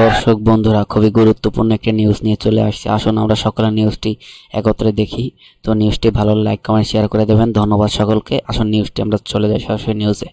দর্শক বন্ধুরা খুবই গুরুত্বপূর্ণ একটা নিউজ নিয়ে চলে আসছে আসুন আমরা সকালে নিউজটি একত্রে দেখি তো নিউজটি ভালো লাইক কমেন্ট শেয়ার করে দেবেন ধন্যবাদ সকলকে আসুন নিউজটি আমরা চলে যাই সরাসরি নিউজে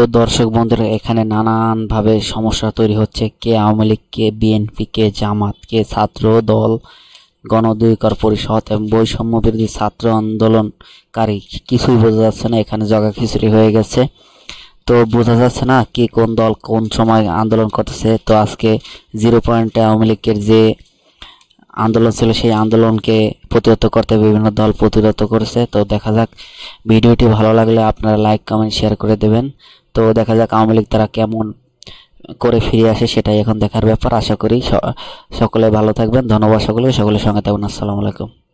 তো দর্শক বন্ধুরা এখানে নানানভাবে সমস্যা তৈরি হচ্ছে কে আওয়ামী লীগ কে বিএনপি কে জামাত কে ছাত্র দল গণঅধিকার পরিষদ এবং বৈষম্য বিরোধী ছাত্র আন্দোলনকারী কিছুই বোঝা যাচ্ছে না এখানে জগা খিচুড়ি হয়ে গেছে তো বোঝা যাচ্ছে না কে কোন দল কোন সময় আন্দোলন করতেছে তো আজকে জিরো পয়েন্টে আওয়ামী লীগের যে আন্দোলন ছিল সেই আন্দোলনকে প্রতিহত করতে বিভিন্ন দল প্রতিরোধ করেছে তো দেখা যাক ভিডিওটি ভালো লাগলে আপনারা লাইক কমেন্ট শেয়ার করে দেবেন তো দেখা যাক আওয়ামী লীগ তারা কেমন করে ফিরে আসে সেটাই এখন দেখার ব্যাপার আশা করি সকলে ভালো থাকবেন ধন্যবাদ সকলে সকলের সঙ্গে থাকবেন আসসালামু আলাইকুম